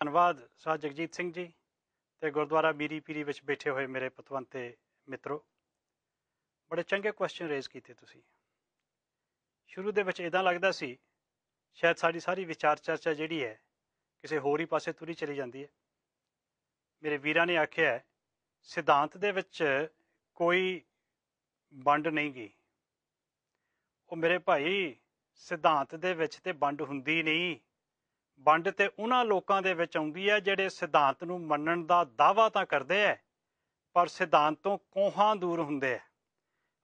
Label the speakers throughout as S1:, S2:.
S1: ਧੰਨਵਾਦ ਸਾਹ ਜਗਜੀਤ ਸਿੰਘ ਜੀ ਤੇ ਗੁਰਦੁਆਰਾ ਮੀਰੀ ਪੀਰੀ ਵਿੱਚ ਬੈਠੇ ਹੋਏ ਮੇਰੇ ਪਤਵੰਤੇ ਮਿੱਤਰੋ ਬੜੇ ਚੰਗੇ ਕੁਐਸਚਨ ਰੇਜ਼ ਕੀਤੇ ਤੁਸੀਂ ਸ਼ੁਰੂ ਦੇ ਵਿੱਚ ਇਦਾਂ ਲੱਗਦਾ ਸੀ ਸ਼ਾਇਦ ਸਾਡੀ ਸਾਰੀ ਵਿਚਾਰ ਚਰਚਾ ਜਿਹੜੀ ਹੈ ਕਿਸੇ ਹੋਰ ਹੀ ਪਾਸੇ ਤੁਰੀ ਚਲੀ ਜਾਂਦੀ ਹੈ ਮੇਰੇ ਵੀਰਾਂ ਨੇ ਆਖਿਆ ਸਿਧਾਂਤ ਦੇ ਵਿੱਚ ਕੋਈ ਵੰਡ ਨਹੀਂ ਗਈ ਉਹ ਮੇਰੇ ਭਾਈ ਸਿਧਾਂਤ ਦੇ ਵਿੱਚ ਤੇ ਵੰਡ ਹੁੰਦੀ ਨਹੀਂ ਵੰਡ ਤੇ ਉਹਨਾਂ ਲੋਕਾਂ ਦੇ ਵਿੱਚ ਆਉਂਦੀ ਹੈ ਜਿਹੜੇ ਸਿਧਾਂਤ ਨੂੰ ਮੰਨਣ ਦਾ ਦਾਵਾ ਤਾਂ ਕਰਦੇ ਐ ਪਰ ਸਿਧਾਂਤ ਤੋਂ ਕੋਹਾਂ ਦੂਰ ਹੁੰਦੇ ਐ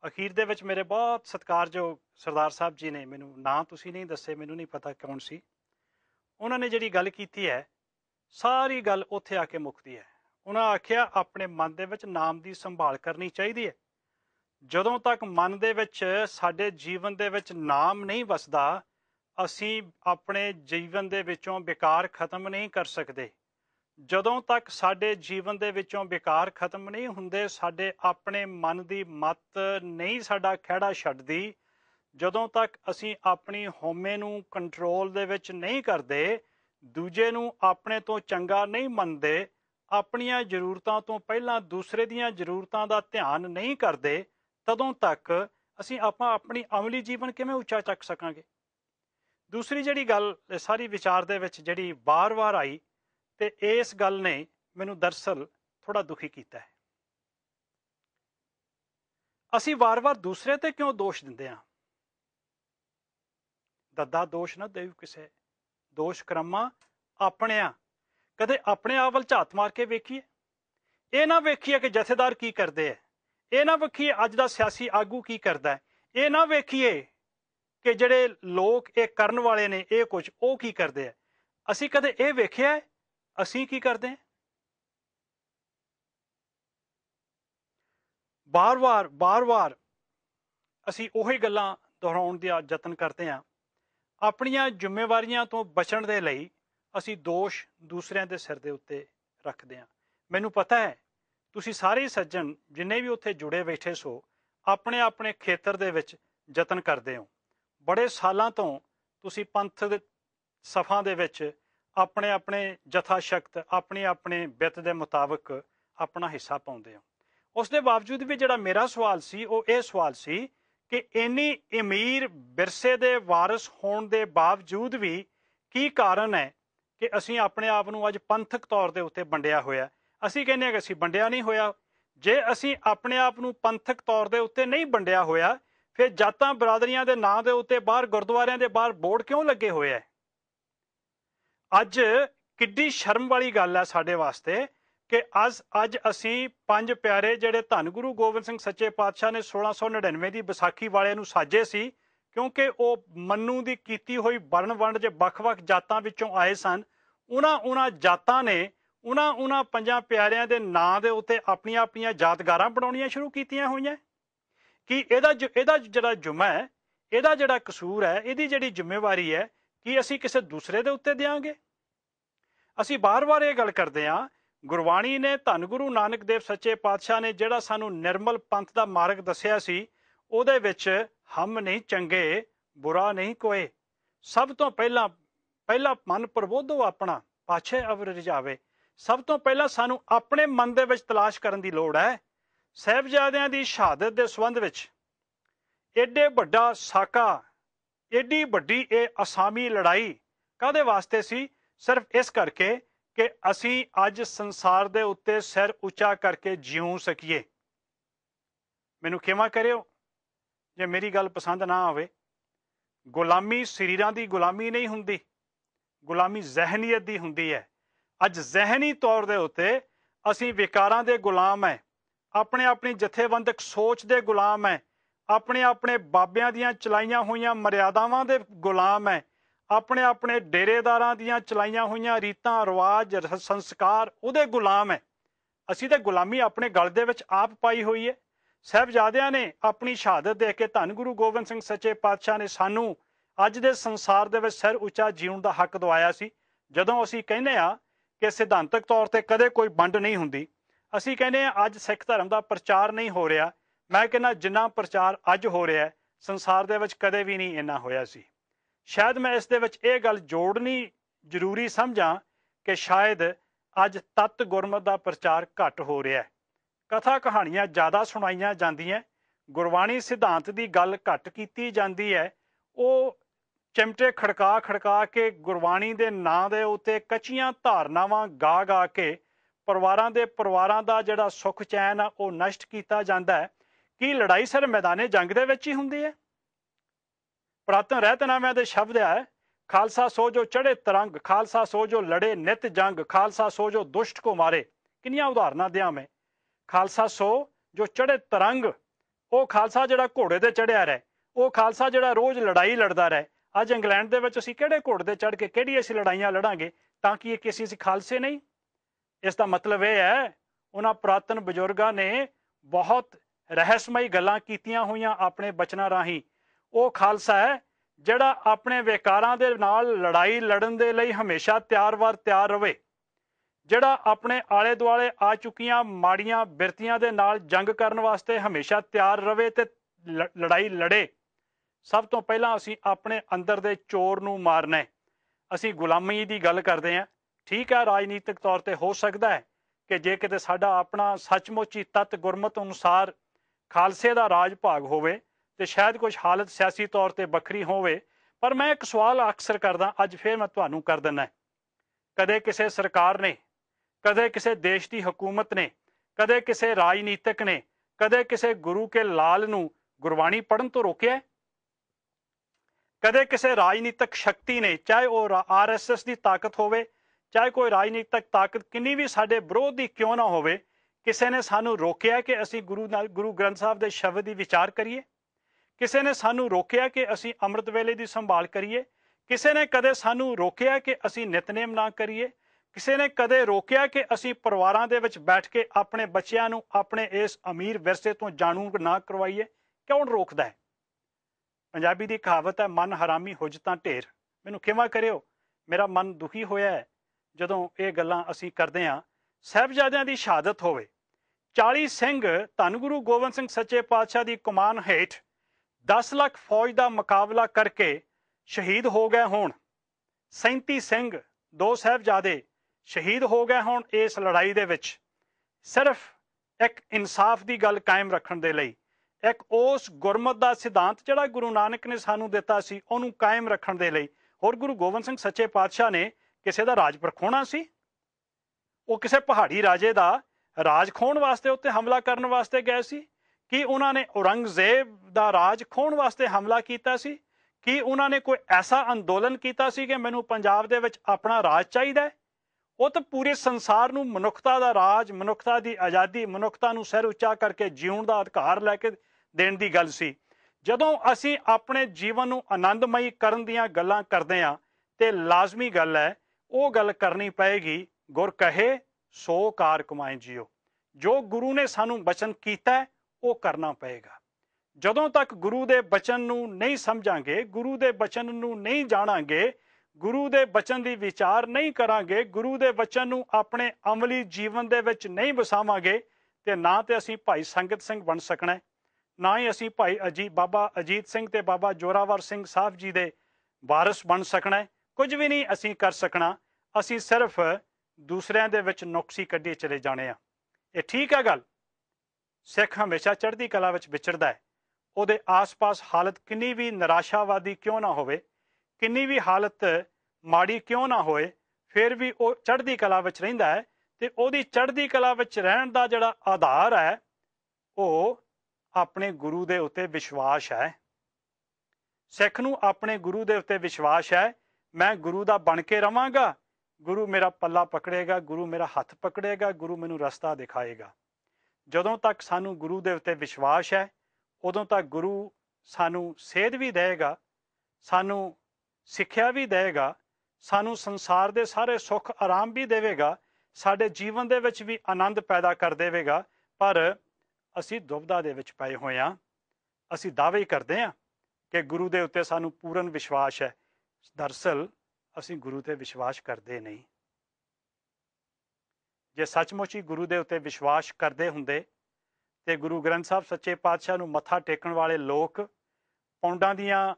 S1: ਅਖੀਰ ਦੇ ਵਿੱਚ ਮੇਰੇ ਬਹੁਤ ਸਤਿਕਾਰਯੋਗ ਸਰਦਾਰ ਸਾਹਿਬ ਜੀ ਨੇ ਮੈਨੂੰ ਨਾਂ ਤੁਸੀਂ ਨਹੀਂ ਦੱਸੇ ਮੈਨੂੰ ਨਹੀਂ ਪਤਾ ਕੌਣ ਸੀ ਉਹਨਾਂ ਨੇ ਜਿਹੜੀ ਗੱਲ ਕੀਤੀ ਹੈ ਸਾਰੀ ਗੱਲ ਉੱਥੇ ਆ ਕੇ ਮੁੱਕਦੀ ਹੈ ਉਹਨਾਂ ਆਖਿਆ ਆਪਣੇ ਮਨ ਦੇ ਵਿੱਚ ਨਾਮ ਦੀ ਸੰਭਾਲ ਕਰਨੀ ਚਾਹੀਦੀ ਹੈ ਜਦੋਂ ਤੱਕ ਮਨ ਦੇ ਵਿੱਚ ਸਾਡੇ ਜੀਵਨ ਦੇ ਵਿੱਚ ਨਾਮ ਨਹੀਂ ਵਸਦਾ ਅਸੀਂ ਆਪਣੇ ਜੀਵਨ ਦੇ ਵਿੱਚੋਂ ਵਿਕਾਰ ਖਤਮ ਨਹੀਂ ਕਰ ਸਕਦੇ ਜਦੋਂ ਤੱਕ ਸਾਡੇ ਜੀਵਨ ਦੇ ਵਿੱਚੋਂ ਵਿਕਾਰ ਖਤਮ ਨਹੀਂ ਹੁੰਦੇ ਸਾਡੇ ਆਪਣੇ ਮਨ ਦੀ ਮਤ ਨਹੀਂ ਸਾਡਾ ਖਿਹੜਾ ਛੱਡਦੀ ਜਦੋਂ ਤੱਕ ਅਸੀਂ ਆਪਣੀ ਹੋਮੇ ਨੂੰ ਕੰਟਰੋਲ ਦੇ ਵਿੱਚ ਨਹੀਂ ਕਰਦੇ ਦੂਜੇ ਨੂੰ ਆਪਣੇ ਤੋਂ ਚੰਗਾ ਨਹੀਂ ਮੰਨਦੇ ਆਪਣੀਆਂ ਜ਼ਰੂਰਤਾਂ ਤੋਂ ਪਹਿਲਾਂ ਦੂਸਰੇ ਦੀਆਂ ਜ਼ਰੂਰਤਾਂ ਦਾ ਧਿਆਨ ਨਹੀਂ ਕਰਦੇ ਤਦੋਂ ਤੱਕ ਅਸੀਂ ਆਪਾਂ ਆਪਣੀ ਅਮਲੀ ਜੀਵਨ ਕਿਵੇਂ ਉੱਚਾ ਚੱਕ ਸਕਾਂਗੇ ਦੂਸਰੀ ਜਿਹੜੀ ਗੱਲ ਸਾਰੀ ਵਿਚਾਰ ਦੇ ਵਿੱਚ ਜਿਹੜੀ ਬਾਰ-ਬਾਰ ਆਈ ਤੇ ਇਸ ਗੱਲ ਨੇ ਮੈਨੂੰ ਦਰਸਲ ਥੋੜਾ ਦੁਖੀ ਕੀਤਾ ਹੈ ਅਸੀਂ ਵਾਰ-ਵਾਰ ਦੂਸਰੇ ਤੇ ਕਿਉਂ ਦੋਸ਼ ਦਿੰਦੇ ਆ ਦੱਦਾ ਦੋਸ਼ ਨਾ ਦੇਵ ਕਿਸੇ ਦੋਸ਼ ਕਰਮਾ ਆ ਕਦੇ ਆਪਣੇ ਆਪ ਵੱਲ ਝਾਤ ਮਾਰ ਕੇ ਵੇਖੀਏ ਇਹ ਨਾ ਵੇਖੀਏ ਕਿ ਜਥੇਦਾਰ ਕੀ ਕਰਦੇ ਐ ਇਹ ਨਾ ਵੇਖੀਏ ਅੱਜ ਦਾ ਸਿਆਸੀ ਆਗੂ ਕੀ ਕਰਦਾ ਇਹ ਨਾ ਵੇਖੀਏ ਕਿ ਜਿਹੜੇ ਲੋਕ ਇਹ ਕਰਨ ਵਾਲੇ ਨੇ ਇਹ ਕੁਝ ਉਹ ਕੀ ਕਰਦੇ ਆ ਅਸੀਂ ਕਦੇ ਇਹ ਵੇਖਿਆ ਅਸੀਂ ਕੀ ਕਰਦੇ ਆ ਬਾਰ-ਬਾਰ ਬਾਰ-ਬਾਰ ਅਸੀਂ ਉਹੀ ਗੱਲਾਂ ਦੁਹਰਾਉਣ ਦੀ ਯਤਨ ਕਰਦੇ ਆ ਆਪਣੀਆਂ ਜ਼ਿੰਮੇਵਾਰੀਆਂ ਤੋਂ ਬਚਣ ਦੇ ਲਈ ਅਸੀਂ ਦੋਸ਼ ਦੂਸਰਿਆਂ ਦੇ ਸਿਰ ਦੇ ਉੱਤੇ ਰੱਖਦੇ ਆ ਮੈਨੂੰ ਪਤਾ ਹੈ ਤੁਸੀਂ ਸਾਰੇ ਸੱਜਣ ਜਿੰਨੇ ਵੀ ਉੱਥੇ ਜੁੜੇ ਬੈਠੇ ਸੋ ਆਪਣੇ ਆਪਣੇ ਖੇਤਰ ਦੇ ਵਿੱਚ ਯਤਨ ਕਰਦੇ ਹੋ ਬੜੇ ਸਾਲਾਂ ਤੋਂ ਤੁਸੀਂ ਪੰਥ ਦੇ ਸਫਾਂ ਦੇ ਵਿੱਚ ਆਪਣੇ ਆਪਣੇ ਜਥਾ ਸ਼ਕਤ ਆਪਣੇ ਆਪਣੇ ਬਿੱਤ ਦੇ ਮੁਤਾਬਕ ਆਪਣਾ ਹਿੱਸਾ ਪਾਉਂਦੇ ਹੋ ਉਸ ਦੇ ਬਾਵਜੂਦ ਵੀ ਜਿਹੜਾ ਮੇਰਾ ਸਵਾਲ ਸੀ ਉਹ ਇਹ ਸਵਾਲ ਸੀ ਕਿ ਇੰਨੀ ਅਮੀਰ ਵਿਰਸੇ ਦੇ ਵਾਰਿਸ ਹੋਣ ਦੇ ਬਾਵਜੂਦ ਵੀ ਕੀ ਕਾਰਨ ਹੈ ਕਿ ਅਸੀਂ ਆਪਣੇ ਆਪ ਨੂੰ ਅੱਜ ਪੰਥਕ ਤੌਰ ਦੇ ਉੱਤੇ ਵੰਡਿਆ ਹੋਇਆ ਅਸੀਂ ਕਹਿੰਦੇ ਹਾਂ ਕਿ ਅਸੀਂ ਵੰਡਿਆ ਨਹੀਂ ਹੋਇਆ ਜੇ ਅਸੀਂ ਆਪਣੇ ਆਪ ਨੂੰ ਪੰਥਕ ਤੌਰ ਦੇ ਉੱਤੇ ਨਹੀਂ ਵੰਡਿਆ ਹੋਇਆ ਫਿਰ ਜਾਤਾਂ ਬਰਾਦਰੀਆਂ ਦੇ ਨਾਂ ਦੇ ਉੱਤੇ ਬਾਹਰ ਗੁਰਦੁਆਰਿਆਂ ਦੇ ਬਾਹਰ ਬੋਰਡ ਕਿਉਂ ਲੱਗੇ ਹੋਏ ਐ ਅੱਜ ਕਿੱਡੀ ਸ਼ਰਮ ਵਾਲੀ ਗੱਲ ਐ ਸਾਡੇ ਵਾਸਤੇ ਕਿ ਅੱਜ ਅੱਜ ਅਸੀਂ ਪੰਜ ਪਿਆਰੇ ਜਿਹੜੇ ਧੰਨ ਗੁਰੂ ਗੋਬਿੰਦ ਸਿੰਘ ਸੱਚੇ ਪਾਤਸ਼ਾਹ ਨੇ 1699 ਦੀ ਵਿਸਾਖੀ ਵਾਲੇ ਨੂੰ ਸਾਜੇ ਸੀ ਕਿਉਂਕਿ ਉਹ ਮੰਨੂ ਦੀ ਕੀਤੀ ਹੋਈ ਵਰਣ ਵੰਡ ਜੇ ਵੱਖ-ਵੱਖ ਜਾਤਾਂ ਵਿੱਚੋਂ ਆਏ ਸਨ ਉਹਨਾਂ ਉਹਨਾਂ ਜਾਤਾਂ ਨੇ ਉਹਨਾਂ ਉਹਨਾਂ ਪੰਜਾਂ ਪਿਆਰਿਆਂ ਦੇ ਨਾਂ ਦੇ ਉੱਤੇ ਆਪਣੀਆਂ ਆਪਣੀਆਂ ਜਾਤਗਾਰਾਂ ਬਣਾਉਣੀਆਂ ਸ਼ੁਰੂ ਕੀਤੀਆਂ ਹੋਈਆਂ ਕਿ ਇਹਦਾ ਇਹਦਾ ਜਿਹੜਾ ਜੁਮਾ ਹੈ ਇਹਦਾ ਜਿਹੜਾ ਕਸੂਰ ਹੈ ਇਹਦੀ ਜਿਹੜੀ ਜ਼ਿੰਮੇਵਾਰੀ ਹੈ ਕਿ ਅਸੀਂ ਕਿਸੇ ਦੂਸਰੇ ਦੇ ਉੱਤੇ ਦੇਾਂਗੇ ਅਸੀਂ ਬਾਰ-ਬਾਰ ਇਹ ਗੱਲ ਕਰਦੇ ਆਂ ਗੁਰਬਾਣੀ ਨੇ ਧੰਨ ਗੁਰੂ ਨਾਨਕ ਦੇਵ ਸੱਚੇ ਪਾਤਸ਼ਾਹ ਨੇ ਜਿਹੜਾ ਸਾਨੂੰ ਨਿਰਮਲ ਪੰਥ ਦਾ ਮਾਰਗ ਦੱਸਿਆ ਸੀ ਉਹਦੇ ਵਿੱਚ ਹਮ ਨਹੀਂ ਚੰਗੇ ਬੁਰਾ ਨਹੀਂ ਕੋਏ ਸਭ ਤੋਂ ਪਹਿਲਾਂ ਪਹਿਲਾ ਮਨ ਪ੍ਰਬੋਧੋ ਆਪਣਾ ਪਾਛੇ ਅਵਰ ਰਿਜਾਵੇ ਸਭ ਤੋਂ ਪਹਿਲਾਂ ਸਾਨੂੰ ਆਪਣੇ ਮਨ ਦੇ ਵਿੱਚ ਤਲਾਸ਼ ਕਰਨ ਦੀ ਲੋੜ ਹੈ ਸਹਿਬਜ਼ਾਦਿਆਂ ਦੀ ਸ਼ਹਾਦਤ ਦੇ ਸੰਬੰਧ ਵਿੱਚ ਐਡੇ ਵੱਡਾ ਸਾਕਾ ਐਡੀ ਵੱਡੀ ਇਹ ਅਸਾਮੀ ਲੜਾਈ ਕਾਦੇ ਵਾਸਤੇ ਸੀ ਸਿਰਫ ਇਸ ਕਰਕੇ ਕਿ ਅਸੀਂ ਅੱਜ ਸੰਸਾਰ ਦੇ ਉੱਤੇ ਸਿਰ ਉੱਚਾ ਕਰਕੇ ਜਿਉ ਸਕੀਏ ਮੈਨੂੰ ਕਿਵਾਂ ਕਰਿਓ ਜੇ ਮੇਰੀ ਗੱਲ ਪਸੰਦ ਨਾ ਆਵੇ ਗੁਲਾਮੀ ਸਰੀਰਾਂ ਦੀ ਗੁਲਾਮੀ ਨਹੀਂ ਹੁੰਦੀ ਗੁਲਾਮੀ ਜ਼ਹਿਨੀਅਤ ਦੀ ਹੁੰਦੀ ਹੈ ਅੱਜ ਜ਼ਹਿਨੀ ਤੌਰ ਦੇ ਉੱਤੇ ਅਸੀਂ ਵਿਕਾਰਾਂ ਦੇ ਗੁਲਾਮ ਹੈ ਆਪਣੇ ਆਪਣੀ ਜਥੇਬੰਦਕ ਸੋਚ ਦੇ ਗੁਲਾਮ ਹੈ ਆਪਣੇ ਆਪਣੇ ਬਾਬਿਆਂ ਦੀਆਂ ਚਲਾਈਆਂ ਹੋਈਆਂ ਮਰਿਆਦਾਵਾਂ ਦੇ ਗੁਲਾਮ ਹੈ ਆਪਣੇ ਆਪਣੇ ਡੇਰੇਦਾਰਾਂ ਦੀਆਂ ਚਲਾਈਆਂ ਹੋਈਆਂ ਰੀਤਾਂ ਰਿਵਾਜ ਸੰਸਕਾਰ ਉਹਦੇ ਗੁਲਾਮ ਹੈ ਅਸੀਂ ਤੇ ਗੁਲਾਮੀ ਆਪਣੇ ਗਲ ਦੇ ਵਿੱਚ ਆਪ ਪਾਈ ਹੋਈ ਹੈ ਸਹਿਬਜ਼ਾਦਿਆਂ ਨੇ ਆਪਣੀ ਸ਼ਹਾਦਤ ਦੇ ਕੇ ਧੰਨ ਗੁਰੂ ਗੋਬਿੰਦ ਸਿੰਘ ਸੱਚੇ ਪਾਤਸ਼ਾਹ ਨੇ ਸਾਨੂੰ ਅੱਜ ਦੇ ਸੰਸਾਰ ਦੇ ਵਿੱਚ ਸਿਰ ਉੱਚਾ ਜੀਉਣ ਦਾ ਹੱਕ ਦਵਾਇਆ ਸੀ ਜਦੋਂ ਅਸੀਂ ਕਹਿੰਦੇ ਆ ਕਿ ਸਿਧਾਂਤਕ ਤੌਰ ਤੇ ਕਦੇ ਕੋਈ ਵੰਡ ਨਹੀਂ ਹੁੰਦੀ ਅਸੀਂ ਕਹਿੰਦੇ ਆ ਅੱਜ ਸਿੱਖ ਧਰਮ ਦਾ ਪ੍ਰਚਾਰ ਨਹੀਂ ਹੋ ਰਿਹਾ ਮੈਂ ਕਹਿੰਦਾ ਜਿੰਨਾ ਪ੍ਰਚਾਰ ਅੱਜ ਹੋ ਰਿਹਾ ਸੰਸਾਰ ਦੇ ਵਿੱਚ ਕਦੇ ਵੀ ਨਹੀਂ ਇੰਨਾ ਹੋਇਆ ਸੀ ਸ਼ਾਇਦ ਮੈਂ ਇਸ ਦੇ ਵਿੱਚ ਇਹ ਗੱਲ ਜੋੜਨੀ ਜ਼ਰੂਰੀ ਸਮਝਾਂ ਕਿ ਸ਼ਾਇਦ ਅੱਜ ਤਤ ਗੁਰਮਤ ਦਾ ਪ੍ਰਚਾਰ ਘੱਟ ਹੋ ਰਿਹਾ ਹੈ ਕਥਾ ਕਹਾਣੀਆਂ ਜ਼ਿਆਦਾ ਸੁਣਾਈਆਂ ਜਾਂਦੀਆਂ ਗੁਰਬਾਣੀ ਸਿਧਾਂਤ ਦੀ ਗੱਲ ਘੱਟ ਕੀਤੀ ਜਾਂਦੀ ਹੈ ਉਹ ਚਿਮਟੇ ਖੜਕਾ ਖੜਕਾ ਕੇ ਗੁਰਬਾਣੀ ਦੇ ਨਾਂ ਦੇ ਉੱਤੇ ਕੱਚੀਆਂ ਧਾਰਨਾਵਾਂ ਗਾ ਗਾ ਕੇ ਪਰਿਵਾਰਾਂ ਦੇ ਪਰਿਵਾਰਾਂ ਦਾ ਜਿਹੜਾ ਸੁੱਖ ਚੈਨ ਆ ਉਹ ਨਸ਼ਟ ਕੀਤਾ ਜਾਂਦਾ ਹੈ ਕੀ ਲੜਾਈ ਸਿਰ ਮੈਦਾਨੇ ਜੰਗ ਦੇ ਵਿੱਚ ਹੀ ਹੁੰਦੀ ਹੈ ਪ੍ਰਾਤਨ ਰਹਿਤਨਾਮਿਆਂ ਦੇ ਸ਼ਬਦ ਆ ਖਾਲਸਾ ਸੋ ਜੋ ਚੜੇ ਤਰੰਗ ਖਾਲਸਾ ਸੋ ਜੋ ਲੜੇ ਨਿਤ ਜੰਗ ਖਾਲਸਾ ਸੋ ਜੋ ਦੁਸ਼ਟ ਕੋ ਮਾਰੇ ਕਿੰਨੀਆਂ ਉਦਾਹਰਨਾਂ ਦਿਆਂ ਮੈਂ ਖਾਲਸਾ ਸੋ ਜੋ ਚੜੇ ਤਰੰਗ ਉਹ ਖਾਲਸਾ ਜਿਹੜਾ ਘੋੜੇ ਤੇ ਚੜਿਆ ਰਹੇ ਉਹ ਖਾਲਸਾ ਜਿਹੜਾ ਰੋਜ਼ ਲੜਾਈ ਲੜਦਾ ਰਹੇ ਅੱਜ ਇੰਗਲੈਂਡ ਦੇ ਵਿੱਚ ਅਸੀਂ ਕਿਹੜੇ ਘੋੜੇ ਤੇ ਚੜ ਕੇ ਕਿਹੜੀ ਅਸੀਂ ਲੜਾਈਆਂ ਲੜਾਂਗੇ ਤਾਂ ਕਿ ਇਹ ਕਿਸੇ ਅਸੀਂ ਖਾਲਸੇ ਨਹੀਂ ਇਸ ਦਾ ਮਤਲਬ ਇਹ ਹੈ ਉਹਨਾਂ ਪ੍ਰਾਤਨ ਬਜ਼ੁਰਗਾਂ ਨੇ ਬਹੁਤ ਰਹੱਸਮਈ ਗੱਲਾਂ ਕੀਤੀਆਂ ਹੋਈਆਂ ਆਪਣੇ ਬਚਨਾਂ ਰਾਹੀਂ ਉਹ ਖਾਲਸਾ ਹੈ ਜਿਹੜਾ ਆਪਣੇ ਵਿਕਾਰਾਂ ਦੇ ਨਾਲ ਲੜਾਈ ਲੜਨ ਦੇ ਲਈ ਹਮੇਸ਼ਾ ਤਿਆਰ-ਵਰ ਤਿਆਰ ਰਹੇ ਜਿਹੜਾ ਆਪਣੇ ਆਲੇ ਦੁਆਲੇ ਆ ਚੁੱਕੀਆਂ ਮਾੜੀਆਂ ਬਿਰਤੀਆਂ ਦੇ ਨਾਲ ਜੰਗ ਕਰਨ ਵਾਸਤੇ ਹਮੇਸ਼ਾ ਤਿਆਰ ਰਹੇ ਤੇ ਲੜਾਈ ਲੜੇ ਸਭ ਤੋਂ ਪਹਿਲਾਂ ਅਸੀਂ ਆਪਣੇ ਅੰਦਰ ਦੇ ਚੋਰ ਨੂੰ ਮਾਰਨਾ ਹੈ ਅਸੀਂ ਗੁਲਾਮੀ ਦੀ ਗੱਲ ਕਰਦੇ ਹਾਂ ਠੀਕ ਹੈ ਰਾਜਨੀਤਿਕ ਤੌਰ ਤੇ ਹੋ ਸਕਦਾ ਹੈ ਕਿ ਜੇ ਕਿਤੇ ਸਾਡਾ ਆਪਣਾ ਸੱਚਮੁੱਚੀ ਤਤ ਗੁਰਮਤ ਅਨੁਸਾਰ ਖਾਲਸੇ ਦਾ ਰਾਜ ਭਾਗ ਹੋਵੇ ਤੇ ਸ਼ਾਇਦ ਕੁਝ ਹਾਲਤ ਸਿਆਸੀ ਤੌਰ ਤੇ ਵੱਖਰੀ ਹੋਵੇ ਪਰ ਮੈਂ ਇੱਕ ਸਵਾਲ ਅਕਸਰ ਕਰਦਾ ਅੱਜ ਫੇਰ ਮੈਂ ਤੁਹਾਨੂੰ ਕਰ ਦਿੰਦਾ ਕਦੇ ਕਿਸੇ ਸਰਕਾਰ ਨੇ ਕਦੇ ਕਿਸੇ ਦੇਸ਼ ਦੀ ਹਕੂਮਤ ਨੇ ਕਦੇ ਕਿਸੇ ਰਾਜਨੀਤਿਕ ਨੇ ਕਦੇ ਕਿਸੇ ਗੁਰੂ ਕੇ ਲਾਲ ਨੂੰ ਗੁਰਬਾਣੀ ਪੜਨ ਤੋਂ ਰੋਕਿਆ ਕਦੇ ਕਿਸੇ ਰਾਜਨੀਤਿਕ ਸ਼ਕਤੀ ਨੇ ਚਾਹੇ ਉਹ ਆਰਐਸਐਸ ਦੀ ਤਾਕਤ ਹੋਵੇ ਚਾਹੇ ਕੋਈ ਰਾਜਨੀਤਿਕ ਤਾਕਤ ਕਿੰਨੀ ਵੀ ਸਾਡੇ ਵਿਰੋਧ ਦੀ ਕਿਉਂ ਨਾ ਹੋਵੇ ਕਿਸੇ ਨੇ ਸਾਨੂੰ ਰੋਕਿਆ ਕਿ ਅਸੀਂ ਗੁਰੂ ਨਾਲ ਗੁਰੂ ਗ੍ਰੰਥ ਸਾਹਿਬ ਦੇ ਸ਼ਬਦ ਦੀ ਵਿਚਾਰ ਕਰੀਏ ਕਿਸੇ ਨੇ ਸਾਨੂੰ ਰੋਕਿਆ ਕਿ ਅਸੀਂ ਅੰਮ੍ਰਿਤ ਵੇਲੇ ਦੀ ਸੰਭਾਲ ਕਰੀਏ ਕਿਸੇ ਨੇ ਕਦੇ ਸਾਨੂੰ ਰੋਕਿਆ ਕਿ ਅਸੀਂ ਨਿਤਨੇਮ ਨਾ ਕਰੀਏ ਕਿਸੇ ਨੇ ਕਦੇ ਰੋਕਿਆ ਕਿ ਅਸੀਂ ਪਰਿਵਾਰਾਂ ਦੇ ਵਿੱਚ ਬੈਠ ਕੇ ਆਪਣੇ ਬੱਚਿਆਂ ਨੂੰ ਆਪਣੇ ਇਸ ਅਮੀਰ ਵਿਰਸੇ ਤੋਂ ਜਾਣੂ ਨਾ ਕਰਵਾਈਏ ਕਿਉਂ ਰੋਕਦਾ ਹੈ ਪੰਜਾਬੀ ਦੀ ਕਹਾਵਤ ਹੈ ਮਨ ਹਰਾਮੀ ਤਾਂ ਢੇਰ ਮੈਨੂੰ ਕਿਵੇਂ ਕਰਿਓ ਮੇਰਾ ਮਨ ਦੁਖੀ ਹੋਇਆ ਹੈ ਜਦੋਂ ਇਹ ਗੱਲਾਂ ਅਸੀਂ ਕਰਦੇ ਆਂ ਸਹਿਬਜ਼ਾਦਿਆਂ ਦੀ ਸ਼ਹਾਦਤ ਹੋਵੇ 40 ਸਿੰਘ ਧੰਨ ਗੁਰੂ ਗੋਬਿੰਦ ਸਿੰਘ ਸੱਚੇ ਪਾਤਸ਼ਾਹ ਦੀ ਕਮਾਨ ਹੇਠ 10 ਲੱਖ ਫੌਜ ਦਾ ਮੁਕਾਬਲਾ ਕਰਕੇ ਸ਼ਹੀਦ ਹੋ ਗਏ ਹੋਣ 37 ਸਿੰਘ ਦੋ ਸਹਿਬਜ਼ਾਦੇ ਸ਼ਹੀਦ ਹੋ ਗਏ ਹੋਣ ਇਸ ਲੜਾਈ ਦੇ ਵਿੱਚ ਸਿਰਫ ਇੱਕ ਇਨਸਾਫ ਦੀ ਗੱਲ ਕਾਇਮ ਰੱਖਣ ਦੇ ਲਈ ਇੱਕ ਉਸ ਗੁਰਮਤ ਦਾ ਸਿਧਾਂਤ ਜਿਹੜਾ ਗੁਰੂ ਨਾਨਕ ਨੇ ਸਾਨੂੰ ਦਿੱਤਾ ਸੀ ਉਹਨੂੰ ਕਾਇਮ ਰੱਖਣ ਦੇ ਲਈ ਹੋਰ ਗੁਰੂ ਗੋਬਿੰਦ ਸਿੰਘ ਸੱਚੇ ਪਾਤਸ਼ਾਹ ਨੇ ਕਿਸੇ ਦਾ ਰਾਜ ਪਰਖੋਣਾ ਸੀ ਉਹ ਕਿਸੇ ਪਹਾੜੀ ਰਾਜੇ ਦਾ ਰਾਜ ਖੋਣ ਵਾਸਤੇ ਉੱਤੇ ਹਮਲਾ ਕਰਨ ਵਾਸਤੇ ਗਏ ਸੀ ਕਿ ਉਹਨਾਂ ਨੇ ਔਰੰਗਜ਼ੇਬ ਦਾ ਰਾਜ ਖੋਣ ਵਾਸਤੇ ਹਮਲਾ ਕੀਤਾ ਸੀ ਕਿ ਉਹਨਾਂ ਨੇ ਕੋਈ ਐਸਾ ਅੰਦੋਲਨ ਕੀਤਾ ਸੀ ਕਿ ਮੈਨੂੰ ਪੰਜਾਬ ਦੇ ਵਿੱਚ ਆਪਣਾ ਰਾਜ ਚਾਹੀਦਾ ਉਹ ਤਾਂ ਪੂਰੇ ਸੰਸਾਰ ਨੂੰ ਮਨੁੱਖਤਾ ਦਾ ਰਾਜ ਮਨੁੱਖਤਾ ਦੀ ਆਜ਼ਾਦੀ ਮਨੁੱਖਤਾ ਨੂੰ ਸਿਰ ਉੱਚਾ ਕਰਕੇ ਜੀਉਣ ਦਾ ਅਧਿਕਾਰ ਲੈ ਕੇ ਦੇਣ ਦੀ ਗੱਲ ਸੀ ਜਦੋਂ ਅਸੀਂ ਆਪਣੇ ਜੀਵਨ ਨੂੰ ਆਨੰਦਮਈ ਕਰਨ ਦੀਆਂ ਗੱਲਾਂ ਕਰਦੇ ਆਂ ਤੇ ਲਾਜ਼ਮੀ ਗੱਲ ਹੈ ਉਹ ਗੱਲ ਕਰਨੀ ਪਏਗੀ ਗੁਰ ਕਹੇ ਸੋ ਕਾਰ ਕਮਾਏ ਜਿਓ ਜੋ ਗੁਰੂ ਨੇ ਸਾਨੂੰ ਬਚਨ ਕੀਤਾ ਉਹ ਕਰਨਾ ਪਏਗਾ ਜਦੋਂ ਤੱਕ ਗੁਰੂ ਦੇ ਬਚਨ ਨੂੰ ਨਹੀਂ ਸਮਝਾਂਗੇ ਗੁਰੂ ਦੇ ਬਚਨ ਨੂੰ ਨਹੀਂ ਜਾਣਾਂਗੇ ਗੁਰੂ ਦੇ ਬਚਨ ਦੀ ਵਿਚਾਰ ਨਹੀਂ ਕਰਾਂਗੇ ਗੁਰੂ ਦੇ ਬਚਨ ਨੂੰ ਆਪਣੇ ਅਮਲੀ ਜੀਵਨ ਦੇ ਵਿੱਚ ਨਹੀਂ ਵਸਾਵਾਂਗੇ ਤੇ ਨਾ ਤੇ ਅਸੀਂ ਭਾਈ ਸੰਗਤ ਸਿੰਘ ਬਣ ਸਕਣਾ ਨਾ ਹੀ ਅਸੀਂ ਭਾਈ ਅਜੀਤ ਬਾਬਾ ਅਜੀਤ ਸਿੰਘ ਤੇ ਬਾਬਾ ਜੋਰਾਵਰ ਸਿੰਘ ਸਾਹਿਬ ਜੀ ਦੇ ਵਾਰਿਸ ਬਣ ਸਕਣਾ ਕੁਝ ਵੀ ਨਹੀਂ ਅਸੀਂ ਕਰ ਸਕਣਾ ਅਸੀਂ ਸਿਰਫ ਦੂਸਰਿਆਂ ਦੇ ਵਿੱਚ ਨੁਕਸੀ ਕੱਢੀ ਚਲੇ ਜਾਣੇ ਆ ਇਹ ਠੀਕ ਹੈ ਗੱਲ ਸਿੱਖ ਹਮੇਸ਼ਾ ਚੜ੍ਹਦੀ ਕਲਾ ਵਿੱਚ ਵਿਚਰਦਾ ਹੈ ਉਹਦੇ ਆਸ-ਪਾਸ ਹਾਲਤ ਕਿੰਨੀ ਵੀ ਨਿਰਾਸ਼ਾਵਾਦੀ ਕਿਉਂ ਨਾ ਹੋਵੇ ਕਿੰਨੀ ਵੀ ਹਾਲਤ ਮਾੜੀ ਕਿਉਂ ਨਾ ਹੋਏ ਫਿਰ ਵੀ ਉਹ ਚੜ੍ਹਦੀ ਕਲਾ ਵਿੱਚ ਰਹਿੰਦਾ ਹੈ ਤੇ ਉਹਦੀ ਚੜ੍ਹਦੀ ਕਲਾ ਵਿੱਚ ਰਹਿਣ ਦਾ ਜਿਹੜਾ ਆਧਾਰ ਹੈ ਉਹ ਆਪਣੇ ਗੁਰੂ ਦੇ ਉੱਤੇ ਵਿਸ਼ਵਾਸ ਹੈ ਸਿੱਖ ਨੂੰ ਆਪਣੇ ਗੁਰੂ ਦੇ ਉੱਤੇ ਵਿਸ਼ਵਾਸ ਹੈ ਮੈਂ ਗੁਰੂ ਦਾ ਬਣ ਕੇ ਰਵਾਂਗਾ ਗੁਰੂ ਮੇਰਾ ਪੱਲਾ ਪਕੜੇਗਾ ਗੁਰੂ ਮੇਰਾ ਹੱਥ ਪਕੜੇਗਾ ਗੁਰੂ ਮੈਨੂੰ ਰਸਤਾ ਦਿਖਾਏਗਾ ਜਦੋਂ ਤੱਕ ਸਾਨੂੰ ਗੁਰੂ ਦੇ ਉੱਤੇ ਵਿਸ਼ਵਾਸ ਹੈ ਉਦੋਂ ਤੱਕ ਗੁਰੂ ਸਾਨੂੰ ਸੇਧ ਵੀ ਦੇਵੇਗਾ ਸਾਨੂੰ ਸਿੱਖਿਆ ਵੀ ਦੇਵੇਗਾ ਸਾਨੂੰ ਸੰਸਾਰ ਦੇ ਸਾਰੇ ਸੁੱਖ ਆਰਾਮ ਵੀ ਦੇਵੇਗਾ ਸਾਡੇ ਜੀਵਨ ਦੇ ਵਿੱਚ ਵੀ ਆਨੰਦ ਪੈਦਾ ਕਰ ਦੇਵੇਗਾ ਪਰ ਅਸੀਂ ਦੁਬਦਾ ਦੇ ਵਿੱਚ ਪਏ ਹੋਏ ਆ ਅਸੀਂ ਦਾਅਵੇ ਕਰਦੇ ਆ ਕਿ ਗੁਰੂ ਦੇ ਉੱਤੇ ਸਾਨੂੰ ਪੂਰਨ ਵਿਸ਼ਵਾਸ ਹੈ ਦਰਸਲ ਅਸੀਂ ਗੁਰੂ ਤੇ ਵਿਸ਼ਵਾਸ ਕਰਦੇ ਨਹੀਂ ਜੇ ਸੱਚਮੁੱਚ ਹੀ ਗੁਰੂ ਦੇ ਉੱਤੇ ਵਿਸ਼ਵਾਸ ਕਰਦੇ ਹੁੰਦੇ ਤੇ ਗੁਰੂ ਗ੍ਰੰਥ ਸਾਹਿਬ ਸੱਚੇ ਪਾਤਸ਼ਾਹ ਨੂੰ ਮੱਥਾ ਟੇਕਣ ਵਾਲੇ ਲੋਕ ਪੌਂਡਾਂ ਦੀਆਂ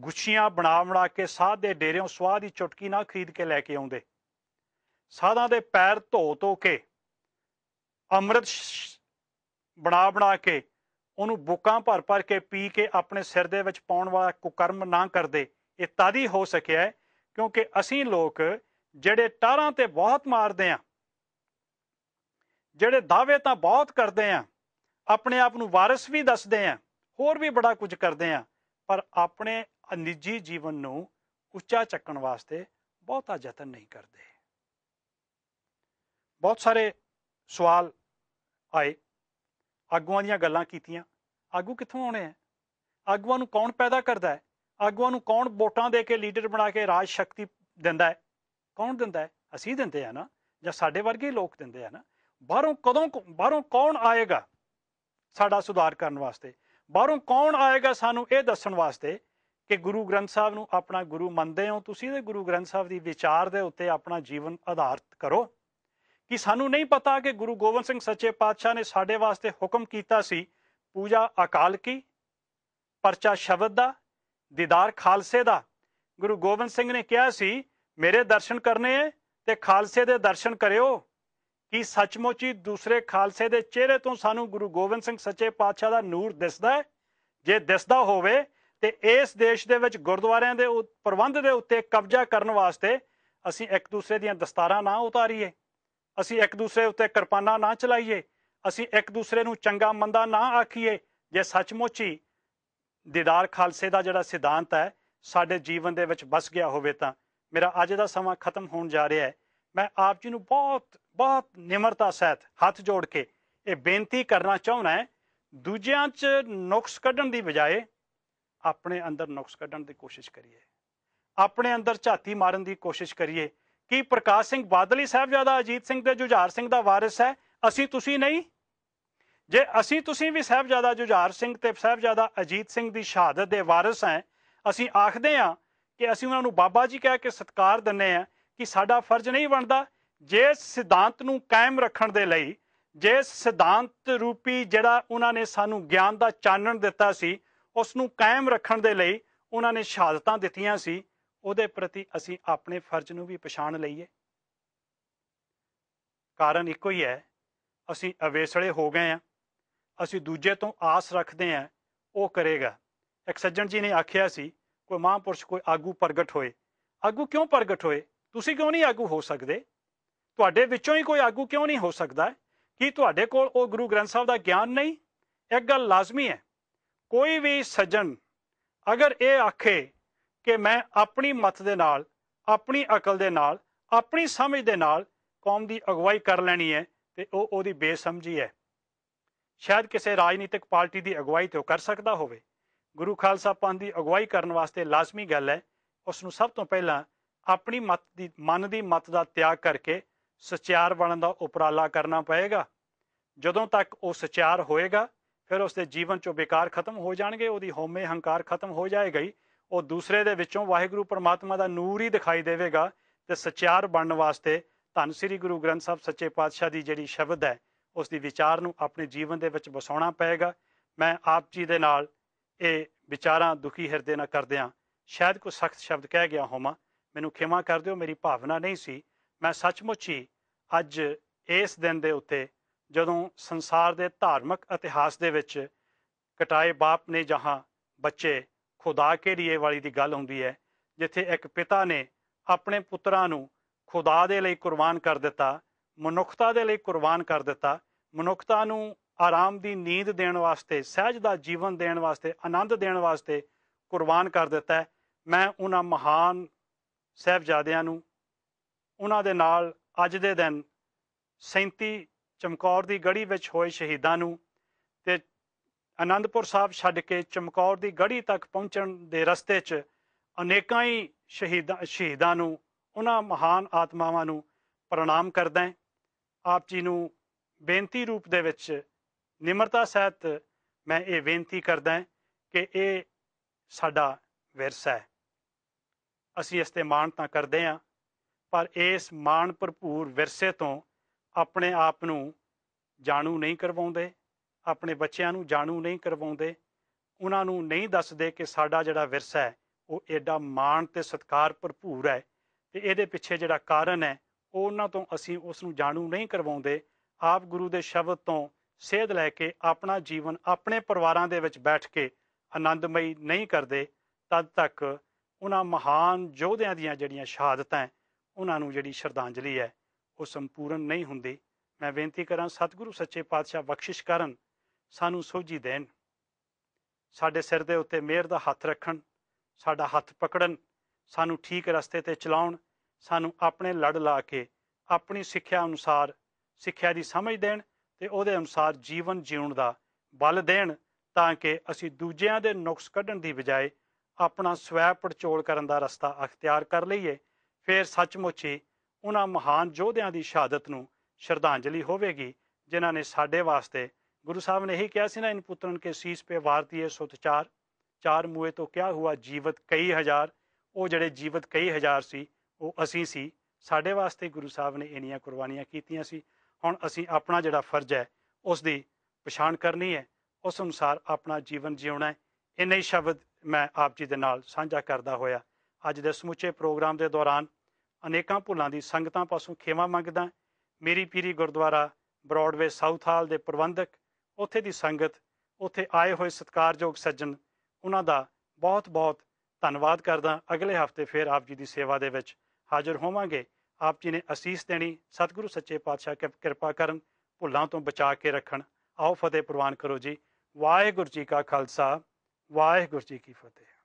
S1: ਗੁੱਛੀਆਂ ਬਣਾ ਬਣਾ ਕੇ ਸਾਧ ਦੇ ਡੇਰਿਆਂ ਸਵਾਹ ਦੀ ਚੁਟਕੀ ਨਾ ਖਰੀਦ ਕੇ ਲੈ ਕੇ ਆਉਂਦੇ ਸਾਧਾਂ ਦੇ ਪੈਰ ਧੋ ਧੋ ਕੇ ਅੰਮ੍ਰਿਤ ਬਣਾ ਬਣਾ ਕੇ ਉਹਨੂੰ ਬੁੱਕਾਂ ਭਰ ਭਰ ਕੇ ਪੀ ਕੇ ਆਪਣੇ ਸਿਰ ਦੇ ਵਿੱਚ ਪਾਉਣ ਵਾਲਾ ਕੁਕਰਮ ਨਾ ਕਰਦੇ ਇਹ ਤਾਦੀ ਹੋ ਸਕਿਆ ਕਿਉਂਕਿ ਅਸੀਂ ਲੋਕ ਜਿਹੜੇ ਟਾਰਾਂ ਤੇ ਬਹੁਤ ਮਾਰਦੇ ਆ ਜਿਹੜੇ ਦਾਅਵੇ ਤਾਂ ਬਹੁਤ ਕਰਦੇ ਆ ਆਪਣੇ ਆਪ ਨੂੰ ਵਾਰਿਸ ਵੀ ਦੱਸਦੇ ਆ ਹੋਰ ਵੀ ਬੜਾ ਕੁਝ ਕਰਦੇ ਆ ਪਰ ਆਪਣੇ ਨਿੱਜੀ ਜੀਵਨ ਨੂੰ ਉੱਚਾ ਚੱਕਣ ਵਾਸਤੇ ਬਹੁਤਾ ਯਤਨ ਨਹੀਂ ਕਰਦੇ ਬਹੁਤ ਸਾਰੇ ਸਵਾਲ ਆਏ ਆਗੂਆਂ ਦੀਆਂ ਗੱਲਾਂ ਕੀਤੀਆਂ ਆਗੂ ਕਿੱਥੋਂ ਆਉਣੇ ਆ ਆਗੂਆਂ ਨੂੰ ਕੌਣ ਪੈਦਾ ਕਰਦਾ ਹੈ ਆਗੂਆਂ ਨੂੰ ਕੌਣ ਵੋਟਾਂ ਦੇ ਕੇ ਲੀਡਰ ਬਣਾ ਕੇ ਰਾਜ ਸ਼ਕਤੀ ਦਿੰਦਾ ਹੈ ਕੌਣ ਦਿੰਦਾ ਹੈ ਅਸੀਂ ਦਿੰਦੇ ਆ ਨਾ ਜਾਂ ਸਾਡੇ ਵਰਗੇ ਲੋਕ ਦਿੰਦੇ ਆ ਨਾ ਬਾਹਰੋਂ ਕਦੋਂ ਬਾਹਰੋਂ ਕੌਣ ਆਏਗਾ ਸਾਡਾ ਸੁਧਾਰ ਕਰਨ ਵਾਸਤੇ ਬਾਹਰੋਂ ਕੌਣ ਆਏਗਾ ਸਾਨੂੰ ਇਹ ਦੱਸਣ ਵਾਸਤੇ ਕਿ ਗੁਰੂ ਗ੍ਰੰਥ ਸਾਹਿਬ ਨੂੰ ਆਪਣਾ ਗੁਰੂ ਮੰਨਦੇ ਹੋ ਤੁਸੀਂ ਤੇ ਗੁਰੂ ਗ੍ਰੰਥ ਸਾਹਿਬ ਦੀ ਵਿਚਾਰ ਦੇ ਉੱਤੇ ਆਪਣਾ ਜੀਵਨ ਆਧਾਰਿਤ ਕਰੋ ਕਿ ਸਾਨੂੰ ਨਹੀਂ ਪਤਾ ਕਿ ਗੁਰੂ ਗੋਬਿੰਦ ਸਿੰਘ ਸੱਚੇ ਪਾਤਸ਼ਾਹ ਨੇ ਸਾਡੇ ਵਾਸਤੇ ਹੁਕਮ ਕੀਤਾ ਸੀ ਪੂਜਾ ਅਕਾਲ ਕੀ ਪਰਚਾ ਸ਼ਬਦ ਦਾ ਦੀਦਾਰ ਖਾਲਸੇ ਦਾ ਗੁਰੂ ਗੋਬਿੰਦ ਸਿੰਘ ਨੇ ਕਿਹਾ ਸੀ ਮੇਰੇ ਦਰਸ਼ਨ ਕਰਨੇ ਤੇ ਖਾਲਸੇ ਦੇ ਦਰਸ਼ਨ ਕਰਿਓ ਕਿ ਸੱਚਮੁੱਚ ਹੀ ਦੂਸਰੇ ਖਾਲਸੇ ਦੇ ਚਿਹਰੇ ਤੋਂ ਸਾਨੂੰ ਗੁਰੂ ਗੋਬਿੰਦ ਸਿੰਘ ਸੱਚੇ ਪਾਤਸ਼ਾਹ ਦਾ ਨੂਰ ਦਿਸਦਾ ਹੈ ਜੇ ਦਿਸਦਾ ਹੋਵੇ ਤੇ ਇਸ ਦੇਸ਼ ਦੇ ਵਿੱਚ ਗੁਰਦੁਆਰਿਆਂ ਦੇ ਪ੍ਰਬੰਧ ਦੇ ਉੱਤੇ ਕਬਜ਼ਾ ਕਰਨ ਵਾਸਤੇ ਅਸੀਂ ਇੱਕ ਦੂਸਰੇ ਦੀਆਂ ਦਸਤਾਰਾਂ ਨਾ ਉਤਾਰੀਏ ਅਸੀਂ ਇੱਕ ਦੂਸਰੇ ਉੱਤੇ ਕਿਰਪਾਨਾਂ ਨਾ ਚਲਾਈਏ ਅਸੀਂ ਇੱਕ ਦੂਸਰੇ ਨੂੰ ਚੰਗਾ ਮੰਦਾ ਨਾ ਆਖੀਏ ਜੇ ਸੱਚਮੁੱਚ ਹੀ ਦੀਦਾਰ ਖਾਲਸੇ ਦਾ ਜਿਹੜਾ ਸਿਧਾਂਤ ਹੈ ਸਾਡੇ ਜੀਵਨ ਦੇ ਵਿੱਚ ਬਸ ਗਿਆ ਹੋਵੇ ਤਾਂ ਮੇਰਾ ਅੱਜ ਦਾ ਸਮਾਂ ਖਤਮ ਹੋਣ ਜਾ ਰਿਹਾ ਹੈ ਮੈਂ ਆਪ ਜੀ ਨੂੰ ਬਹੁਤ ਬਹੁਤ ਨਿਮਰਤਾ ਸਹਿਤ ਹੱਥ ਜੋੜ ਕੇ ਇਹ ਬੇਨਤੀ ਕਰਨਾ ਚਾਹੁੰਦਾ ਹਾਂ ਦੂਜਿਆਂ 'ਚ ਨੁਕਸ ਕੱਢਣ ਦੀ ਬਜਾਏ ਆਪਣੇ ਅੰਦਰ ਨੁਕਸ ਕੱਢਣ ਦੀ ਕੋਸ਼ਿਸ਼ ਕਰੀਏ ਆਪਣੇ ਅੰਦਰ ਝਾਤੀ ਮਾਰਨ ਦੀ ਕੋਸ਼ਿਸ਼ ਕਰੀਏ ਕਿ ਪ੍ਰਕਾਸ਼ ਸਿੰਘ ਬਾਦਲੀ ਸਾਹਿਬ ਜਿਆਦਾ ਅਜੀਤ ਸਿੰਘ ਤੇ ਜੁਝਾਰ ਸਿੰਘ ਦਾ ਵਾਰਿਸ ਹੈ ਅਸੀਂ ਤੁਸੀਂ ਨਹੀਂ ਜੇ ਅਸੀਂ ਤੁਸੀਂ ਵੀ ਸਹਿਬਜ਼ਾਦਾ ਜੁਝਾਰ ਸਿੰਘ ਤੇ ਸਹਿਬਜ਼ਾਦਾ ਅਜੀਤ ਸਿੰਘ ਦੀ ਸ਼ਹਾਦਤ ਦੇ ਵਾਰਿਸ ਹਾਂ ਅਸੀਂ ਆਖਦੇ ਹਾਂ ਕਿ ਅਸੀਂ ਉਹਨਾਂ ਨੂੰ ਬਾਬਾ ਜੀ ਕਹਿ ਕੇ ਸਤਿਕਾਰ ਦਿੰਨੇ ਆ ਕਿ ਸਾਡਾ ਫਰਜ਼ ਨਹੀਂ ਬਣਦਾ ਜੇ ਸਿਧਾਂਤ ਨੂੰ ਕਾਇਮ ਰੱਖਣ ਦੇ ਲਈ ਜੇ ਸਿਧਾਂਤ ਰੂਪੀ ਜਿਹੜਾ ਉਹਨਾਂ ਨੇ ਸਾਨੂੰ ਗਿਆਨ ਦਾ ਚਾਨਣ ਦਿੱਤਾ ਸੀ ਉਸ ਨੂੰ ਕਾਇਮ ਰੱਖਣ ਦੇ ਲਈ ਉਹਨਾਂ ਨੇ ਸ਼ਹਾਦਤਾਂ ਦਿੱਤੀਆਂ ਸੀ ਉਹਦੇ ਪ੍ਰਤੀ ਅਸੀਂ ਆਪਣੇ ਫਰਜ਼ ਨੂੰ ਵੀ ਪਛਾਣ ਲਈਏ ਕਾਰਨ ਇੱਕੋ ਹੀ ਹੈ ਅਸੀਂ ਅਵੇਸਲੇ ਹੋ ਗਏ ਆ ਅਸੀਂ ਦੂਜੇ ਤੋਂ ਆਸ ਰੱਖਦੇ ਹਾਂ ਉਹ ਕਰੇਗਾ ਇੱਕ ਸੱਜਣ ਜੀ ਨੇ ਆਖਿਆ ਸੀ ਕੋਈ ਮਹਾਂਪੁਰਸ਼ ਕੋਈ ਆਗੂ ਪ੍ਰਗਟ ਹੋਏ ਆਗੂ ਕਿਉਂ ਪ੍ਰਗਟ ਹੋਏ ਤੁਸੀਂ ਕਿਉਂ ਨਹੀਂ ਆਗੂ ਹੋ ਸਕਦੇ ਤੁਹਾਡੇ ਵਿੱਚੋਂ ਹੀ ਕੋਈ ਆਗੂ ਕਿਉਂ ਨਹੀਂ ਹੋ ਸਕਦਾ ਕੀ ਤੁਹਾਡੇ ਕੋਲ ਉਹ ਗੁਰੂ ਗ੍ਰੰਥ ਸਾਹਿਬ ਦਾ ਗਿਆਨ ਨਹੀਂ ਇੱਕ ਗੱਲ ਲਾਜ਼ਮੀ ਹੈ ਕੋਈ ਵੀ ਸੱਜਣ ਅਗਰ ਇਹ ਆਖੇ ਕਿ ਮੈਂ ਆਪਣੀ ਮਤ ਦੇ ਨਾਲ ਆਪਣੀ ਅਕਲ ਦੇ ਨਾਲ ਆਪਣੀ ਸਮਝ ਦੇ ਨਾਲ ਕੌਮ ਦੀ ਅਗਵਾਈ ਕਰ ਲੈਣੀ ਹੈ ਤੇ ਉਹ ਉਹਦੀ ਬੇਸਮਝੀ ਹੈ ਸ਼ਾਇਦ ਕਿਸੇ ਰਾਜਨੀਤਿਕ ਪਾਰਟੀ ਦੀ ਅਗਵਾਈ ਤੇ ਉਹ ਕਰ ਸਕਦਾ ਹੋਵੇ ਗੁਰੂ ਖਾਲਸਾ ਪੰਥ ਦੀ ਅਗਵਾਈ ਕਰਨ ਵਾਸਤੇ ਲਾਜ਼ਮੀ ਗੱਲ ਹੈ ਉਸ ਨੂੰ ਸਭ ਤੋਂ ਪਹਿਲਾਂ ਆਪਣੀ ਮਤ ਦੀ ਮਨ ਦੀ ਮਤ ਦਾ ਤਿਆਗ ਕਰਕੇ ਸਚਿਆਰ ਬਣਨ ਦਾ ਉਪਰਾਲਾ ਕਰਨਾ ਪਏਗਾ ਜਦੋਂ ਤੱਕ ਉਹ ਸਚਿਆਰ ਹੋਏਗਾ ਫਿਰ ਉਸ ਦੇ ਜੀਵਨ ਚੋਂ ਵਿਕਾਰ ਖਤਮ ਹੋ ਜਾਣਗੇ ਉਹਦੀ ਹਉਮੈ ਹੰਕਾਰ ਖਤਮ ਹੋ ਜਾਏਗਾ ਉਹ ਦੂਸਰੇ ਦੇ ਵਿੱਚੋਂ ਵਾਹਿਗੁਰੂ ਪਰਮਾਤਮਾ ਦਾ ਨੂਰ ਹੀ ਦਿਖਾਈ ਦੇਵੇਗਾ ਤੇ ਸਚਿਆਰ ਬਣਨ ਵਾਸਤੇ ਧੰਨ ਸ੍ਰੀ ਗੁਰੂ ਗ੍ਰੰਥ ਸਾਹਿਬ ਸੱਚੇ ਪਾਤਸ਼ਾਹ ਦੀ ਜਿਹੜੀ ਸ਼ਬਦ ਹੈ ਉਸ ਦੀ ਵਿਚਾਰ ਨੂੰ ਆਪਣੇ ਜੀਵਨ ਦੇ ਵਿੱਚ ਵਸਾਉਣਾ ਪਏਗਾ ਮੈਂ ਆਪ ਜੀ ਦੇ ਨਾਲ ਇਹ ਵਿਚਾਰਾਂ ਦੁਖੀ ਹਿਰਦੇ ਨਾਲ ਕਰਦਿਆਂ ਸ਼ਾਇਦ ਕੋਈ ਸਖਤ ਸ਼ਬਦ ਕਹਿ ਗਿਆ ਹੋਵਾਂ ਮੈਨੂੰ ਖਿਮਾ ਕਰ ਦਿਓ ਮੇਰੀ ਭਾਵਨਾ ਨਹੀਂ ਸੀ ਮੈਂ ਸੱਚਮੁੱਚ ਹੀ ਅੱਜ ਇਸ ਦਿਨ ਦੇ ਉੱਤੇ ਜਦੋਂ ਸੰਸਾਰ ਦੇ ਧਾਰਮਿਕ ਇਤਿਹਾਸ ਦੇ ਵਿੱਚ ਕਟਾਏ ਬਾਪ ਨੇ ਜਹਾਂ ਬੱਚੇ ਖੁਦਾ ਕੇ ਲਈ ਵਾਲੀ ਦੀ ਗੱਲ ਹੁੰਦੀ ਹੈ ਜਿੱਥੇ ਇੱਕ ਪਿਤਾ ਨੇ ਆਪਣੇ ਪੁੱਤਰਾਂ ਨੂੰ ਖੁਦਾ ਦੇ ਲਈ ਕੁਰਬਾਨ ਕਰ ਦਿੱਤਾ ਮਨੁੱਖਤਾ ਦੇ ਲਈ ਕੁਰਬਾਨ ਕਰ ਦਿੱਤਾ ਮਨੁੱਖਤਾ ਨੂੰ ਆਰਾਮ ਦੀ ਨੀਂਦ ਦੇਣ ਵਾਸਤੇ ਸਹਿਜ ਦਾ ਜੀਵਨ ਦੇਣ ਵਾਸਤੇ ਆਨੰਦ ਦੇਣ ਵਾਸਤੇ ਕੁਰਬਾਨ ਕਰ ਦਿੱਤਾ ਮੈਂ ਉਹਨਾਂ ਮਹਾਨ ਸਹਿਬਜ਼ਾਦਿਆਂ ਨੂੰ ਉਹਨਾਂ ਦੇ ਨਾਲ ਅੱਜ ਦੇ ਦਿਨ 37 ਚਮਕੌਰ ਦੀ ਗੜੀ ਵਿੱਚ ਹੋਏ ਸ਼ਹੀਦਾਂ ਨੂੰ ਤੇ ਆਨੰਦਪੁਰ ਸਾਹਿਬ ਛੱਡ ਕੇ ਚਮਕੌਰ ਦੀ ਗੜੀ ਤੱਕ ਪਹੁੰਚਣ ਦੇ ਰਸਤੇ 'ਚ ਅਨੇਕਾਂ ਹੀ ਸ਼ਹੀਦਾਂ ਸ਼ਹੀਦਾਂ ਨੂੰ ਉਹਨਾਂ ਮਹਾਨ ਆਤਮਾਵਾਂ ਨੂੰ ਪ੍ਰਣਾਮ ਕਰਦਾ ਹਾਂ ਆਪ ਜੀ ਨੂੰ ਬੇਨਤੀ ਰੂਪ ਦੇ ਵਿੱਚ ਨਿਮਰਤਾ ਸਹਿਤ ਮੈਂ ਇਹ ਬੇਨਤੀ ਕਰਦਾ ਕਿ ਇਹ ਸਾਡਾ ਵਿਰਸਾ ਹੈ ਅਸੀਂ ਇਸ ਤੇ ਮਾਣ ਤਾਂ ਕਰਦੇ ਹਾਂ ਪਰ ਇਸ ਮਾਣ ਭਰਪੂਰ ਵਿਰਸੇ ਤੋਂ ਆਪਣੇ ਆਪ ਨੂੰ ਜਾਣੂ ਨਹੀਂ ਕਰਵਾਉਂਦੇ ਆਪਣੇ ਬੱਚਿਆਂ ਨੂੰ ਜਾਣੂ ਨਹੀਂ ਕਰਵਾਉਂਦੇ ਉਹਨਾਂ ਨੂੰ ਨਹੀਂ ਦੱਸਦੇ ਕਿ ਸਾਡਾ ਜਿਹੜਾ ਵਿਰਸਾ ਹੈ ਉਹ ਐਡਾ ਮਾਣ ਤੇ ਸਤਕਾਰ ਭਰਪੂਰ ਹੈ ਤੇ ਇਹਦੇ ਪਿੱਛੇ ਜਿਹੜਾ ਕਾਰਨ ਹੈ ਉਹਨਾਂ ਤੋਂ ਅਸੀਂ ਉਸ ਨੂੰ ਜਾਣੂ ਨਹੀਂ ਕਰਵਾਉਂਦੇ ਆਪ ਗੁਰੂ ਦੇ ਸ਼ਬਦ ਤੋਂ ਸੇਧ ਲੈ ਕੇ ਆਪਣਾ ਜੀਵਨ ਆਪਣੇ ਪਰਿਵਾਰਾਂ ਦੇ ਵਿੱਚ ਬੈਠ ਕੇ ਆਨੰਦਮਈ ਨਹੀਂ ਕਰਦੇ ਤਦ ਤੱਕ ਉਹਨਾਂ ਮਹਾਨ ਯੋਧਿਆਂ ਦੀਆਂ ਜਿਹੜੀਆਂ ਸ਼ਹਾਦਤਾਂ ਉਹਨਾਂ ਨੂੰ ਜਿਹੜੀ ਸ਼ਰਧਾਂਜਲੀ ਹੈ ਉਹ ਸੰਪੂਰਨ ਨਹੀਂ ਹੁੰਦੀ ਮੈਂ ਬੇਨਤੀ ਕਰਾਂ ਸਤਿਗੁਰੂ ਸੱਚੇ ਪਾਤਸ਼ਾਹ ਬਖਸ਼ਿਸ਼ ਕਰਨ ਸਾਨੂੰ ਸੋਝੀ ਦੇਣ ਸਾਡੇ ਸਿਰ ਦੇ ਉੱਤੇ ਮਿਹਰ ਦਾ ਹੱਥ ਰੱਖਣ ਸਾਡਾ ਹੱਥ ਪਕੜਨ ਸਾਨੂੰ ਠੀਕ ਰਸਤੇ ਤੇ ਚਲਾਉਣ ਸਾਨੂੰ ਆਪਣੇ ਲੜ ਲਾ ਕੇ ਆਪਣੀ ਸਿੱਖਿਆ ਅਨੁਸਾਰ ਸਿੱਖਿਆ ਦੀ ਸਮਝ ਦੇਣ ਤੇ ਉਹਦੇ ਅਨੁਸਾਰ ਜੀਵਨ ਜਿਉਣ ਦਾ ਬਲ ਦੇਣ ਤਾਂ ਕਿ ਅਸੀਂ ਦੂਜਿਆਂ ਦੇ ਨੁਕਸ ਕੱਢਣ ਦੀ ਬਜਾਏ ਆਪਣਾ ਸਵੈ ਪੜਚੋਲ ਕਰਨ ਦਾ ਰਸਤਾ ਅਖਤਿਆਰ ਕਰ ਲਈਏ ਫਿਰ ਸੱਚਮੁੱਚ ਹੀ ਉਹਨਾਂ ਮਹਾਨ ਯੋਧਿਆਂ ਦੀ ਸ਼ਹਾਦਤ ਨੂੰ ਸ਼ਰਧਾਂਜਲੀ ਹੋਵੇਗੀ ਜਿਨ੍ਹਾਂ ਨੇ ਸਾਡੇ ਵਾਸਤੇ ਗੁਰੂ ਸਾਹਿਬ ਨੇ ਇਹੀ ਕਿਹਾ ਸੀ ਨਾ ਇਨ ਪੁੱਤਰਨ ਕੇ ਸੀਸ ਪੇ ਵਾਰਤੀਏ ਚਾਰ ਚਾਰ ਮੂਏ ਤੋਂ ਕਿਆ ਹੁਆ ਜੀਵਤ ਕਈ ਹਜ਼ਾਰ ਉਹ ਜਿਹੜੇ ਜੀਵਤ ਕਈ ਹਜ਼ਾਰ ਸੀ ਉਹ ਅਸੀਂ ਸੀ ਸਾਡੇ ਵਾਸਤੇ ਗੁਰੂ ਸਾਹਿਬ ਨੇ ਇੰਨੀਆਂ ਕੁਰਬਾਨੀਆਂ ਕੀਤੀਆਂ ਸੀ ਹੁਣ ਅਸੀਂ ਆਪਣਾ ਜਿਹੜਾ ਫਰਜ਼ ਹੈ ਉਸ ਦੀ ਪਛਾਣ ਕਰਨੀ ਹੈ ਉਸ ਅਨੁਸਾਰ ਆਪਣਾ ਜੀਵਨ ਜਿਉਣਾ ਹੈ ਇੰਨੇ ਹੀ ਸ਼ਬਦ ਮੈਂ ਆਪ ਜੀ ਦੇ ਨਾਲ ਸਾਂਝਾ ਕਰਦਾ ਹੋਇਆ ਅੱਜ ਦੇ ਸਮੁੱਚੇ ਪ੍ਰੋਗਰਾਮ ਦੇ ਦੌਰਾਨ ਅਨੇਕਾਂ ਭੁੱਲਾਂ ਦੀ ਸੰਗਤਾਂ ਪਾਸੋਂ ਖੇਮਾ ਮੰਗਦਾ ਮੇਰੀ ਪੀਰੀ ਗੁਰਦੁਆਰਾ ਬ੍ਰੌਡਵੇ ਸਾਊਥ ਹਾਲ ਦੇ ਪ੍ਰਬੰਧਕ ਉੱਥੇ ਦੀ ਸੰਗਤ ਉੱਥੇ ਆਏ ਹੋਏ ਸਤਿਕਾਰਯੋਗ ਸੱਜਣ ਉਹਨਾਂ ਦਾ ਬਹੁਤ-ਬਹੁਤ ਧੰਨਵਾਦ ਕਰਦਾ ਅਗਲੇ ਹਫਤੇ ਫੇਰ ਆਪ ਜੀ ਦੀ ਸੇਵਾ ਦੇ ਵਿੱਚ ਹਾਜ਼ਰ ਹੋਵਾਂਗੇ ਆਪ ਜੀ ਨੇ ਅਸੀਸ ਦੇਣੀ ਸਤਿਗੁਰੂ ਸੱਚੇ ਪਾਤਸ਼ਾਹ ਕਿਰਪਾ ਕਰਨ ਭੁੱਲਾਂ ਤੋਂ ਬਚਾ ਕੇ ਰੱਖਣ ਆਓ ਫਤਿਹ ਪ੍ਰਵਾਨ ਕਰੋ ਜੀ ਵਾਹਿਗੁਰੂ ਜੀ ਕਾ ਖਾਲਸਾ ਵਾਹਿਗੁਰੂ ਜੀ ਕੀ ਫਤਿਹ